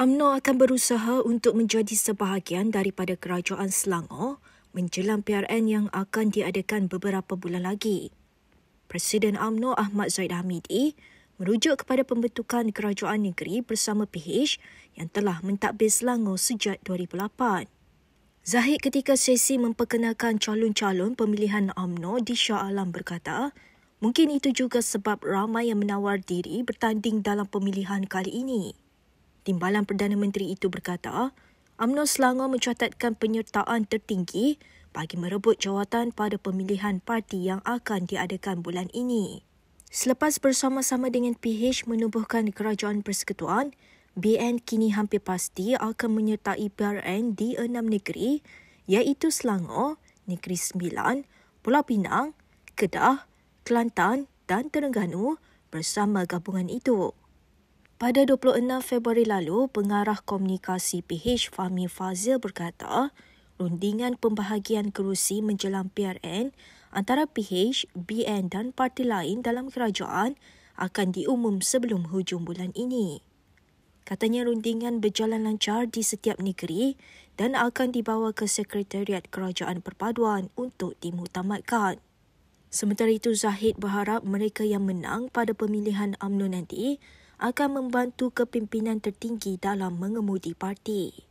UMNO akan berusaha untuk menjadi sebahagian daripada kerajaan Selangor menjelang PRN yang akan diadakan beberapa bulan lagi. Presiden UMNO Ahmad Zaid Hamidi merujuk kepada pembentukan kerajaan negeri bersama PH yang telah mentadbir Selangor sejak 2008. Zahid ketika sesi memperkenalkan calon-calon pemilihan UMNO di Shah Alam berkata, mungkin itu juga sebab ramai yang menawar diri bertanding dalam pemilihan kali ini. Timbalan Perdana Menteri itu berkata, UMNO Selangor mencatatkan penyertaan tertinggi bagi merebut jawatan pada pemilihan parti yang akan diadakan bulan ini. Selepas bersama-sama dengan PH menubuhkan Kerajaan Persekutuan, BN kini hampir pasti akan menyertai PRN di enam negeri iaitu Selangor, Negeri Sembilan, Pulau Pinang, Kedah, Kelantan dan Terengganu bersama gabungan itu. Pada 26 Februari lalu, pengarah komunikasi PH Fahmi Fazil berkata, rundingan pembahagian kerusi menjelang PRN antara PH, BN dan parti lain dalam kerajaan akan diumum sebelum hujung bulan ini. Katanya rundingan berjalan lancar di setiap negeri dan akan dibawa ke Sekretariat Kerajaan Perpaduan untuk dimutamatkan. Sementara itu, Zahid berharap mereka yang menang pada pemilihan UMNO nanti akan membantu kepimpinan tertinggi dalam mengemudi parti.